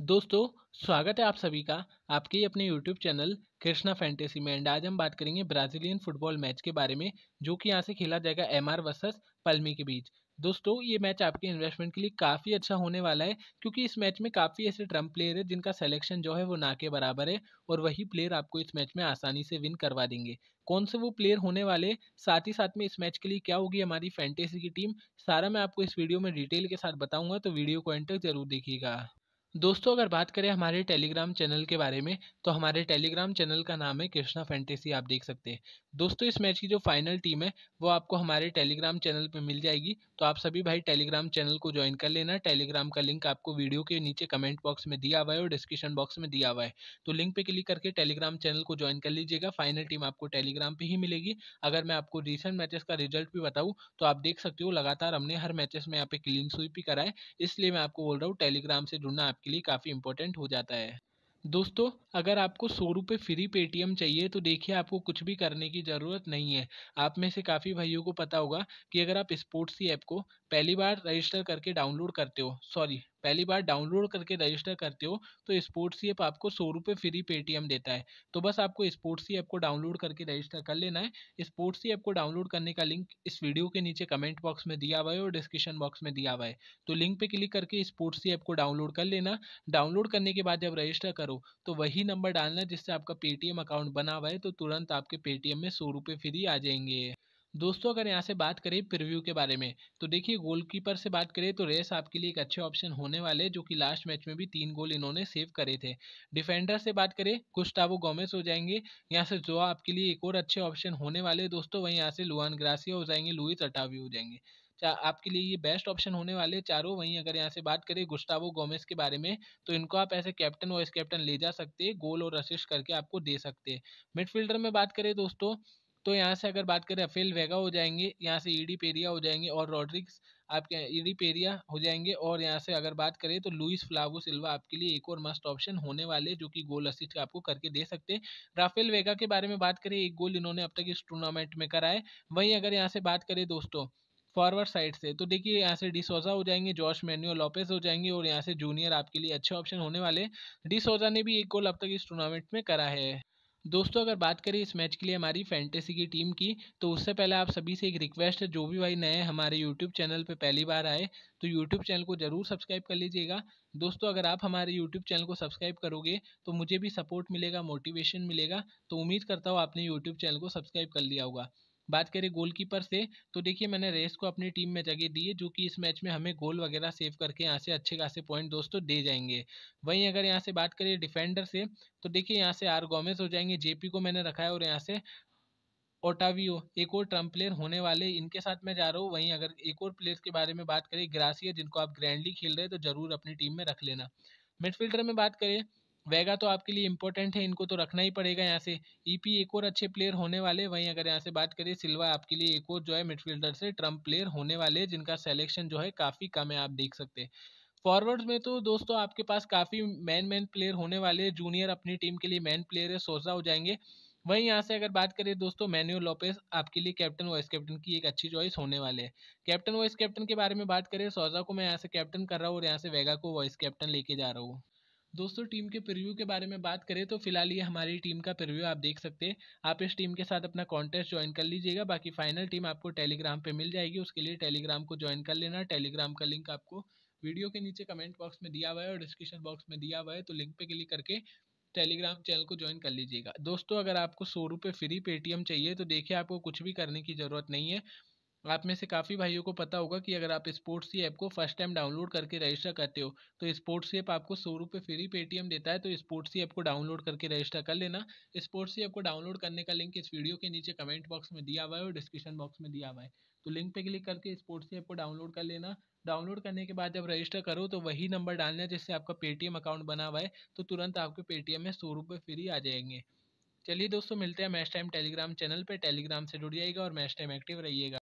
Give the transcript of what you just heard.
दोस्तों स्वागत है आप सभी का आपके अपने YouTube चैनल कृष्णा फैंटेसी में एंड आज हम बात करेंगे ब्राज़ीलियन फुटबॉल मैच के बारे में जो कि यहाँ से खेला जाएगा एम आर वर्सेस पलमी के बीच दोस्तों ये मैच आपके इन्वेस्टमेंट के लिए काफ़ी अच्छा होने वाला है क्योंकि इस मैच में काफ़ी ऐसे ट्रम्प प्लेयर है जिनका सेलेक्शन जो है वो ना के बराबर है और वही प्लेयर आपको इस मैच में आसानी से विन करवा देंगे कौन से वो प्लेयर होने वाले साथ ही साथ में इस मैच के लिए क्या होगी हमारी फैंटेसी की टीम सारा मैं आपको इस वीडियो में डिटेल के साथ बताऊँगा तो वीडियो को एंटर जरूर देखिएगा दोस्तों अगर बात करें हमारे टेलीग्राम चैनल के बारे में तो हमारे टेलीग्राम चैनल का नाम है कृष्णा फैंटेसी आप देख सकते हैं दोस्तों इस मैच की जो फाइनल टीम है वो आपको हमारे टेलीग्राम चैनल पर मिल जाएगी तो आप सभी भाई टेलीग्राम चैनल को ज्वाइन कर लेना टेलीग्राम का लिंक आपको वीडियो के नीचे कमेंट बॉक्स में दिया हुआ है और डिस्क्रिप्शन बॉक्स में दिया हुआ है तो लिंक पर क्लिक करके टेलीग्राम चैनल को ज्वाइन कर लीजिएगा फाइनल टीम आपको टेलीग्राम पर ही मिलेगी अगर मैं आपको रिसेंट मैचेस का रिजल्ट भी बताऊँ तो आप देख सकते हो लगातार हमने हर मैचेस में यहाँ पे क्लीन स्वीप भी कराए इसलिए मैं आपको बोल रहा हूँ टेलीग्राम से जुड़ना आप आपके लिए काफ़ी इंपॉर्टेंट हो जाता है दोस्तों अगर आपको सौ रुपये फ्री पेटीएम चाहिए तो देखिए आपको कुछ भी करने की ज़रूरत नहीं है आप में से काफ़ी भाइयों को पता होगा कि अगर आप स्पोर्ट्स की ऐप को पहली बार रजिस्टर करके डाउनलोड करते हो सॉरी पहली बार डाउनलोड करके रजिस्टर करते हो तो स्पोर्ट्स ऐप आपको सौ रुपये फ्री पेटीएम देता है तो बस आपको स्पोर्ट्स ऐप को डाउनलोड करके रजिस्टर कर लेना है स्पोर्ट्स ऐप को डाउनलोड करने का लिंक इस वीडियो के नीचे कमेंट बॉक्स में दिया हुआ है और डिस्क्रिप्शन बॉक्स में दिया हुआ है तो लिंक पे क्लिक करके स्पोर्ट्स ऐप को डाउनलोड कर लेना डाउनलोड करने के बाद जब रजिस्टर करो तो वही नंबर डालना जिससे आपका पेटीएम अकाउंट बना हुआ है तो तुरंत आपके पेटीएम में सौ रुपये फ्री आ जाएंगे दोस्तों अगर यहाँ से बात करें प्रिव्यू के बारे में तो देखिए गोलकीपर से बात करें तो रेस आपके लिए एक अच्छे ऑप्शन होने वाले जो कि लास्ट मैच में भी तीन गोल इन्होंने सेव करे थे डिफेंडर से बात करें कुस्टावो गोमेस हो जाएंगे यहाँ से जो आपके लिए एक और अच्छे ऑप्शन होने वाले दोस्तों वहीं यहाँ से लुआन ग्रासिया हो जाएंगे लुइस अटावी हो जाएंगे आपके लिए ये बेस्ट ऑप्शन होने वाले चारों वहीं अगर यहाँ से बात करें गुस्टावो गोमेस के बारे में तो इनको आप ऐसे कैप्टन वाइस कैप्टन ले जा सकते हैं गोल और असिस्ट करके आपको दे सकते हैं मिडफील्डर में बात करें दोस्तों तो यहाँ से अगर बात करें अफेल वेगा हो जाएंगे यहाँ से ईडी पेरिया हो जाएंगे और रॉड्रिक्स आपके ईडी पेरिया हो जाएंगे और यहाँ से अगर बात करें तो लुइस फ्लावो सिल्वा आपके लिए एक और मस्ट ऑप्शन होने वाले जो कि गोल असिस्ट आपको करके दे सकते हैं राफेल वेगा के बारे में बात करें एक गोल इन्होंने अब तक इस टूर्नामेंट में कराए वहीं अगर यहाँ से बात करें दोस्तों फॉरवर्ड साइड से तो देखिए यहाँ से डिसोजा हो जाएंगे जॉर्ज मैन्यूअल लॉपेज हो जाएंगे और यहाँ से जूनियर आपके लिए अच्छे ऑप्शन होने वाले डिसोजा ने भी एक गोल अब तक इस टूर्नामेंट में करा है दोस्तों अगर बात करें इस मैच के लिए हमारी फैंटेसी की टीम की तो उससे पहले आप सभी से एक रिक्वेस्ट है जो भी भाई नए हमारे यूट्यूब चैनल पे पहली बार आए तो यूट्यूब चैनल को ज़रूर सब्सक्राइब कर लीजिएगा दोस्तों अगर आप हमारे यूट्यूब चैनल को सब्सक्राइब करोगे तो मुझे भी सपोर्ट मिलेगा मोटिवेशन मिलेगा तो उम्मीद करता हूँ आपने यूट्यूब चैनल को सब्सक्राइब कर लिया होगा बात करें गोलकीपर से तो देखिए मैंने रेस को अपनी टीम में जगह दी है जो कि इस मैच में हमें गोल वगैरह सेव करके यहाँ से अच्छे खासे पॉइंट दोस्तों दे जाएंगे वहीं अगर यहाँ से बात करें डिफेंडर से तो देखिए यहाँ से आर गोमेस हो जाएंगे जेपी को मैंने रखा है और यहाँ से ओटावियो एक और ट्रम्प प्लेयर होने वाले इनके साथ मैं जा रहा हूँ वहीं अगर एक और प्लेयर के बारे में बात करें ग्रासिया जिनको आप ग्रैंडली खेल रहे हैं तो ज़रूर अपनी टीम में रख लेना मिडफील्डर में बात करें वेगा तो आपके लिए इंपॉर्टेंट है इनको तो रखना ही पड़ेगा यहाँ से ईपी e एक और अच्छे प्लेयर होने वाले वहीं अगर यहाँ से बात करें सिल्वा आपके लिए एक और जो है मिडफील्डर से ट्रम्प प्लेयर होने वाले जिनका सेलेक्शन जो है काफ़ी कम है आप देख सकते हैं फॉरवर्ड्स में तो दोस्तों आपके पास काफ़ी मैन मैन प्लेयर होने वाले जूनियर अपनी टीम के लिए मैन प्लेयर है सोजा हो जाएंगे वहीं यहाँ से अगर बात करें दोस्तों मैन्यू लोपेस आपके लिए कैप्टन वाइस कैप्टन की एक अच्छी चॉइस होने वाले है कैप्टन वाइस कैप्टन के बारे में बात करें सोजा को मैं यहाँ से कैप्टन कर रहा हूँ और यहाँ से वेगा को वाइस कैप्टन लेके जा रहा हूँ दोस्तों टीम के प्रिव्यू के बारे में बात करें तो फिलहाल ये हमारी टीम का प्रिव्यू आप देख सकते हैं आप इस टीम के साथ अपना कॉन्टेस्ट ज्वाइन कर लीजिएगा बाकी फाइनल टीम आपको टेलीग्राम पर मिल जाएगी उसके लिए टेलीग्राम को ज्वाइन कर लेना टेलीग्राम का लिंक आपको वीडियो के नीचे कमेंट बॉक्स में दिया हुआ है और डिस्क्रिप्शन बॉक्स में दिया हुआ है तो लिंक पे क्लिक करके टेलीग्राम चैनल को ज्वाइन कर लीजिएगा दोस्तों अगर आपको सौ रुपये फ्री पेटीएम चाहिए तो देखिए आपको कुछ भी करने की ज़रूरत नहीं है आप में से काफ़ी भाइयों को पता होगा कि अगर आप स्पोर्ट्स की ऐप को फर्स्ट टाइम डाउनलोड करके रजिस्टर करते हो तो स्पोर्ट्स ऐप आपको सौ रुपये फ्री पेटीएम देता है तो स्पोर्ट्स ऐप को डाउनलोड करके रजिस्टर कर लेना स्पोर्ट्स ऐप को डाउनलोड करने का लिंक इस वीडियो के नीचे कमेंट बॉक्स में दिया हुआ है और डिस्क्रिप्शन बॉक्स में दिया हुआ है तो लिंक पर क्लिक करके स्पोर्ट्स ऐप को डाउनलोड कर लेना डाउनलोड करने के बाद जब रजिस्टर करो तो वही नंबर डालना जिससे आपका पेटीएम अकाउंट बना हुआ है तो तुरंत आपके पेटीएम में सौ रुपये फ्री आ जाएंगे चलिए दोस्तों मिलते हैं मैच टाइम टेलीग्राम चैनल पर टेलीग्राम से जुड़ जाइएगा और मैच टाइम एक्टिव रहिएगा